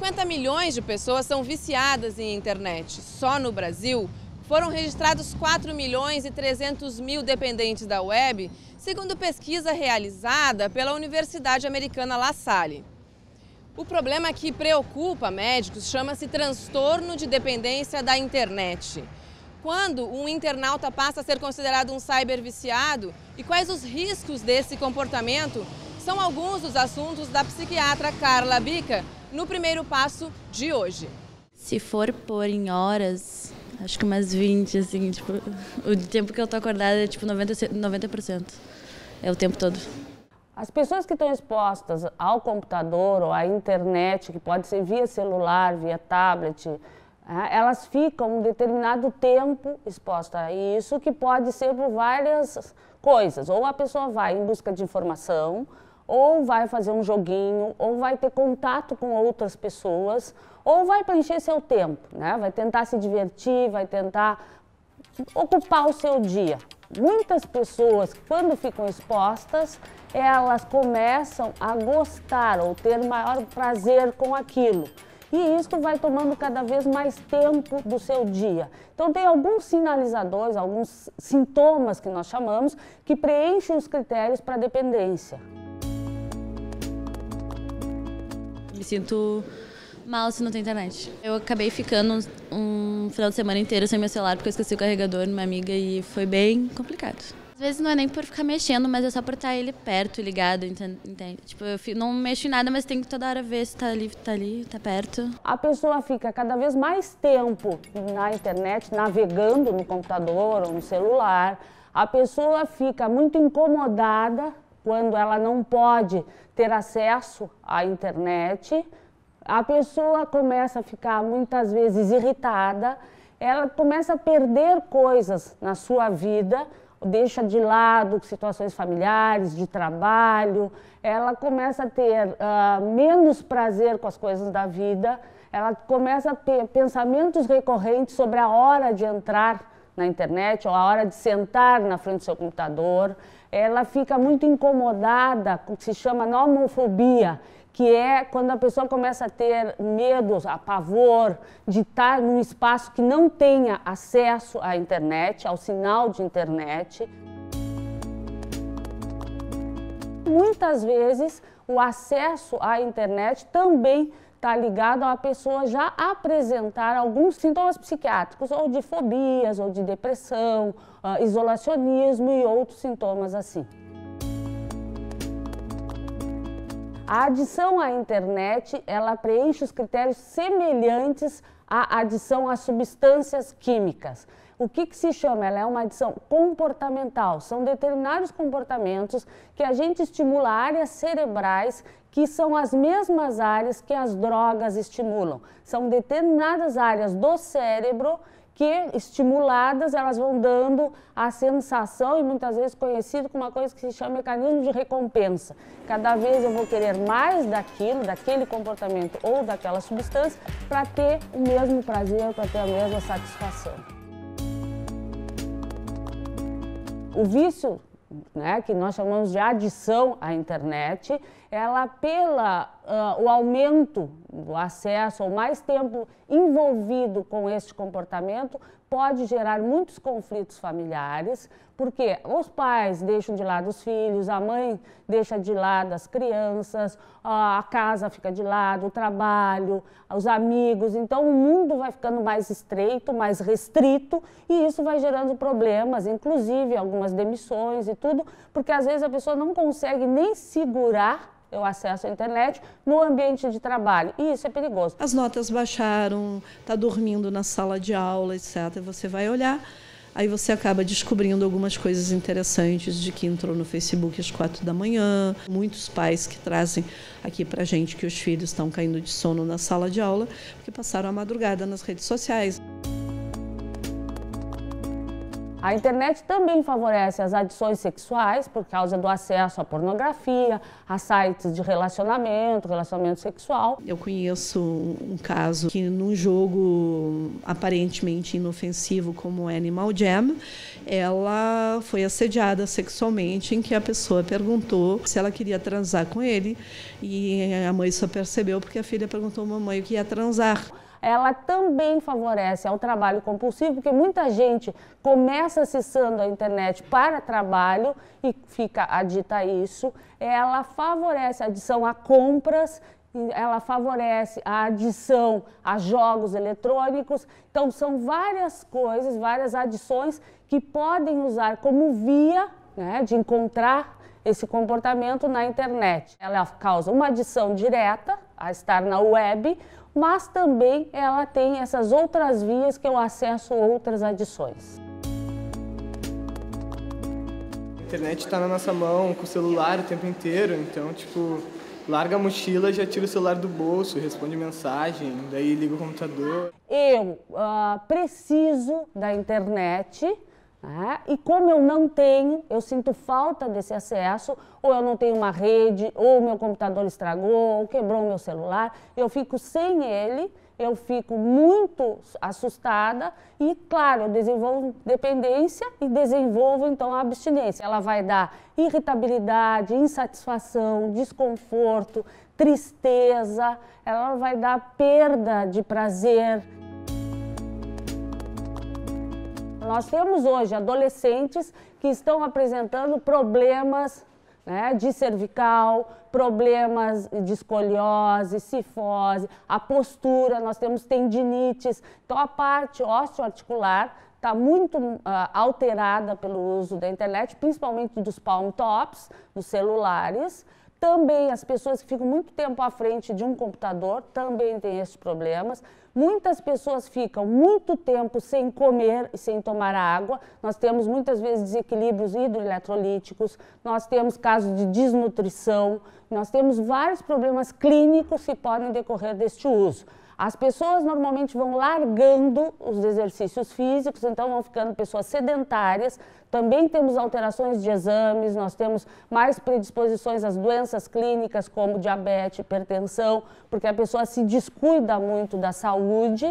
50 milhões de pessoas são viciadas em internet. Só no Brasil, foram registrados 4 milhões e 300 mil dependentes da web, segundo pesquisa realizada pela Universidade Americana La Salle. O problema que preocupa médicos chama-se transtorno de dependência da internet. Quando um internauta passa a ser considerado um cyberviciado e quais os riscos desse comportamento são alguns dos assuntos da psiquiatra Carla Bica, no primeiro passo de hoje. Se for por em horas, acho que umas 20, assim, tipo, o tempo que eu tô acordada é tipo 90%, 90% é o tempo todo. As pessoas que estão expostas ao computador ou à internet, que pode ser via celular, via tablet, é, elas ficam um determinado tempo expostas a isso, que pode ser por várias coisas. Ou a pessoa vai em busca de informação, ou vai fazer um joguinho, ou vai ter contato com outras pessoas, ou vai preencher seu tempo, né? Vai tentar se divertir, vai tentar ocupar o seu dia. Muitas pessoas, quando ficam expostas, elas começam a gostar ou ter maior prazer com aquilo e isso vai tomando cada vez mais tempo do seu dia. Então, tem alguns sinalizadores, alguns sintomas que nós chamamos, que preenchem os critérios para dependência. me sinto mal se não tem internet. Eu acabei ficando um, final de semana inteiro sem meu celular porque eu esqueci o carregador de uma amiga e foi bem complicado. Às vezes não é nem por ficar mexendo, mas é só por estar ele perto, ligado, entende? Tipo, eu não mexo em nada, mas tenho que toda hora ver se tá ali, tá ali, tá perto. A pessoa fica cada vez mais tempo na internet, navegando no computador ou no celular. A pessoa fica muito incomodada quando ela não pode ter acesso à internet, a pessoa começa a ficar muitas vezes irritada, ela começa a perder coisas na sua vida, deixa de lado situações familiares, de trabalho, ela começa a ter uh, menos prazer com as coisas da vida, ela começa a ter pensamentos recorrentes sobre a hora de entrar na internet ou a hora de sentar na frente do seu computador ela fica muito incomodada com o que se chama nomofobia, que é quando a pessoa começa a ter medos, a pavor de estar num espaço que não tenha acesso à internet, ao sinal de internet. Muitas vezes o acesso à internet também está ligado a uma pessoa já apresentar alguns sintomas psiquiátricos, ou de fobias, ou de depressão, uh, isolacionismo e outros sintomas assim. A adição à internet, ela preenche os critérios semelhantes à adição a substâncias químicas. O que, que, se chama? Ela é uma adição comportamental. São determinados comportamentos que a gente estimula áreas cerebrais que são as mesmas áreas que as drogas estimulam. São determinadas áreas do cérebro que estimuladas elas vão dando a sensação e muitas vezes conhecido como uma coisa que se chama mecanismo de recompensa. Cada vez eu vou querer mais daquilo, daquele comportamento ou daquela substância para ter o mesmo prazer, para ter a mesma satisfação. O vício né, que nós chamamos de adição à internet, ela pela uh, o aumento o acesso ou mais tempo envolvido com este comportamento pode gerar muitos conflitos familiares, porque os pais deixam de lado os filhos, a mãe deixa de lado as crianças, a casa fica de lado, o trabalho, os amigos. Então o mundo vai ficando mais estreito, mais restrito, e isso vai gerando problemas, inclusive algumas demissões e tudo, porque às vezes a pessoa não consegue nem segurar eu acesso a internet no ambiente de trabalho. E isso é perigoso. As notas baixaram, está dormindo na sala de aula, etc. Você vai olhar, aí você acaba descobrindo algumas coisas interessantes de que entrou no Facebook às quatro da manhã. Muitos pais que trazem aqui para gente que os filhos estão caindo de sono na sala de aula porque passaram a madrugada nas redes sociais. A internet também favorece as adições sexuais por causa do acesso à pornografia, a sites de relacionamento, relacionamento sexual. Eu conheço um caso que num jogo aparentemente inofensivo como Animal Jam, ela foi assediada sexualmente em que a pessoa perguntou se ela queria transar com ele e a mãe só percebeu porque a filha perguntou à mamãe o que ia é transar ela também favorece ao trabalho compulsivo, porque muita gente começa acessando a internet para trabalho e fica adita a isso. Ela favorece a adição a compras ela favorece a adição a jogos eletrônicos. Então, são várias coisas, várias adições que podem usar como via né, de encontrar esse comportamento na internet. Ela causa uma adição direta a estar na web mas também ela tem essas outras vias que eu acesso outras adições. A internet está na nossa mão, com o celular o tempo inteiro, então, tipo, larga a mochila, já tira o celular do bolso, responde mensagem, daí liga o computador. Eu uh, preciso da internet né? E como eu não tenho, eu sinto falta desse acesso, ou eu não tenho uma rede, ou meu computador estragou, ou quebrou meu celular, eu fico sem ele, eu fico muito assustada e, claro, eu desenvolvo dependência e desenvolvo então a abstinência. Ela vai dar irritabilidade, insatisfação, desconforto, tristeza, ela vai dar perda de prazer. Nós temos hoje adolescentes que estão apresentando problemas né, de cervical, problemas de escoliose, cifose, a postura, nós temos tendinites. Então, a parte osteoarticular está muito uh, alterada pelo uso da internet, principalmente dos palm tops, dos celulares. Também as pessoas que ficam muito tempo à frente de um computador também têm esses problemas. Muitas pessoas ficam muito tempo sem comer e sem tomar água. Nós temos muitas vezes desequilíbrios hidroeletrolíticos, nós temos casos de desnutrição, nós temos vários problemas clínicos que podem decorrer deste uso. As pessoas normalmente vão largando os exercícios físicos, então vão ficando pessoas sedentárias. Também temos alterações de exames, nós temos mais predisposições às doenças clínicas como diabetes, hipertensão, porque a pessoa se descuida muito da saúde.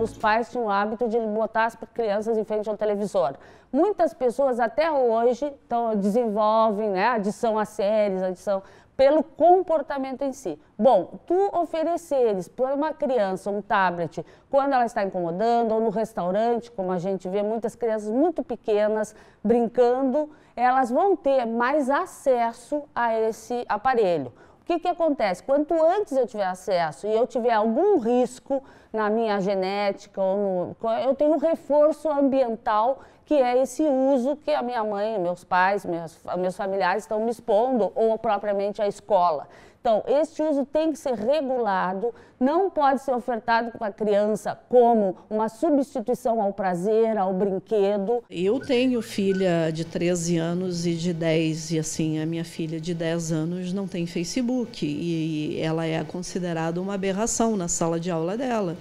Os pais tinham o hábito de botar as crianças em frente ao televisor. Muitas pessoas até hoje então, desenvolvem né, adição a séries, adição pelo comportamento em si. Bom, tu ofereceres para uma criança um tablet quando ela está incomodando ou no restaurante, como a gente vê muitas crianças muito pequenas brincando, elas vão ter mais acesso a esse aparelho. O que, que acontece? Quanto antes eu tiver acesso e eu tiver algum risco na minha genética ou no, eu tenho um reforço ambiental que é esse uso que a minha mãe, meus pais, meus, meus familiares estão me expondo, ou propriamente a escola. Então, este uso tem que ser regulado, não pode ser ofertado para a criança como uma substituição ao prazer, ao brinquedo. Eu tenho filha de 13 anos e de 10, e assim, a minha filha de 10 anos não tem Facebook, e ela é considerada uma aberração na sala de aula dela.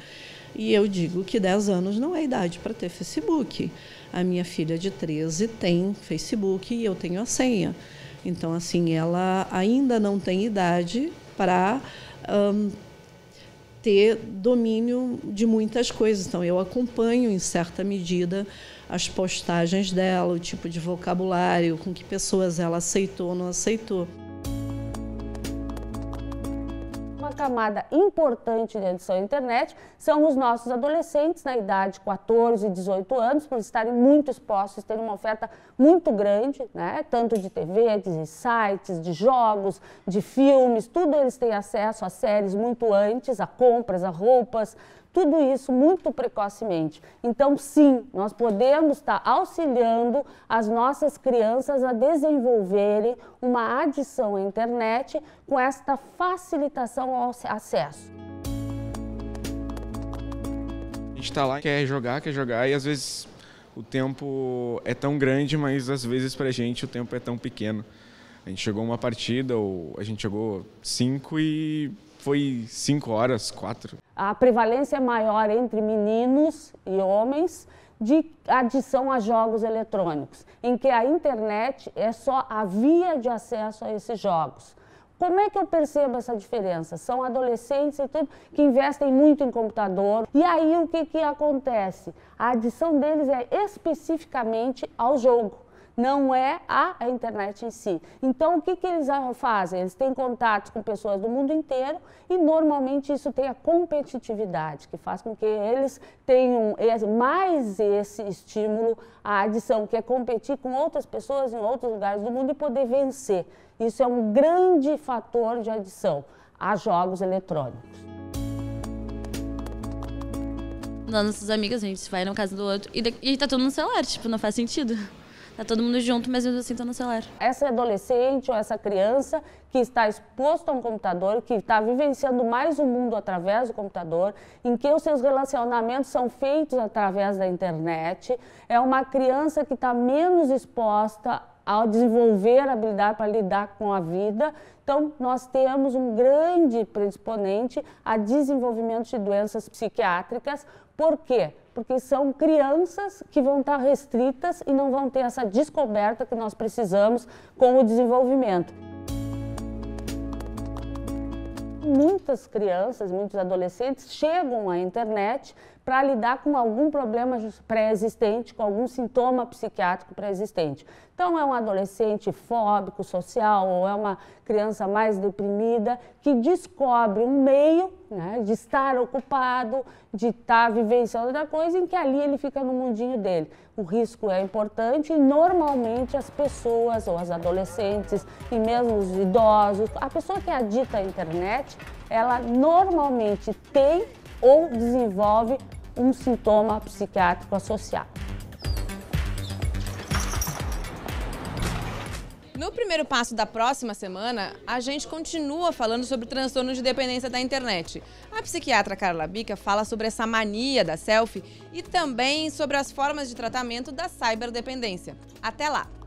E eu digo que 10 anos não é idade para ter Facebook. A minha filha de 13 tem Facebook e eu tenho a senha. Então, assim, ela ainda não tem idade para um, ter domínio de muitas coisas. Então, eu acompanho, em certa medida, as postagens dela, o tipo de vocabulário, com que pessoas ela aceitou ou não aceitou. camada importante de adição à internet são os nossos adolescentes na idade 14 e 18 anos, por estarem muito expostos, terem uma oferta muito grande, né? tanto de TV, de sites, de jogos, de filmes, tudo eles têm acesso a séries muito antes, a compras, a roupas, tudo isso muito precocemente. Então, sim, nós podemos estar auxiliando as nossas crianças a desenvolverem uma adição à internet com esta facilitação ao acesso. A gente está lá, quer jogar, quer jogar, e às vezes o tempo é tão grande, mas às vezes para a gente o tempo é tão pequeno. A gente chegou uma partida, ou a gente chegou cinco e foi cinco horas, quatro. A prevalência é maior entre meninos e homens de adição a jogos eletrônicos, em que a internet é só a via de acesso a esses jogos. Como é que eu percebo essa diferença? São adolescentes e tudo que investem muito em computador. E aí o que, que acontece? A adição deles é especificamente ao jogo não é a, internet em si. Então, o que, que eles fazem? Eles têm contatos com pessoas do mundo inteiro e normalmente isso tem a competitividade, que faz com que eles tenham mais esse estímulo à adição, que é competir com outras pessoas em outros lugares do mundo e poder vencer. Isso é um grande fator de adição a jogos eletrônicos. Nós, nossas amigas, a gente vai na casa do outro e, e tá tudo no celular, tipo, não faz sentido tá todo mundo junto, mas eu assim tô no celular. Essa adolescente ou essa criança que está exposto a um computador, que está vivenciando mais o mundo através do computador, em que os seus relacionamentos são feitos através da internet, é uma criança que está menos exposta ao desenvolver a habilidade para lidar com a vida. Então, nós temos um grande predisponente a desenvolvimento de doenças psiquiátricas. Por quê? Porque são crianças que vão estar restritas e não vão ter essa descoberta que nós precisamos com o desenvolvimento muitas crianças, muitos adolescentes chegam à internet para lidar com algum problema pré-existente, com algum sintoma psiquiátrico pré-existente. Então, é um adolescente fóbico, social, ou é uma criança mais deprimida que descobre um meio né, de estar ocupado, de estar tá vivenciando outra coisa, em que ali ele fica no mundinho dele. O risco é importante e, normalmente, as pessoas, ou as adolescentes, e mesmo os idosos, a pessoa que é adita à internet, ela normalmente tem ou desenvolve um sintoma psiquiátrico associado. No primeiro passo da próxima semana, a gente continua falando sobre transtorno de dependência da internet. A psiquiatra Carla Bica fala sobre essa mania da selfie e também sobre as formas de tratamento da cyberdependência. Até lá!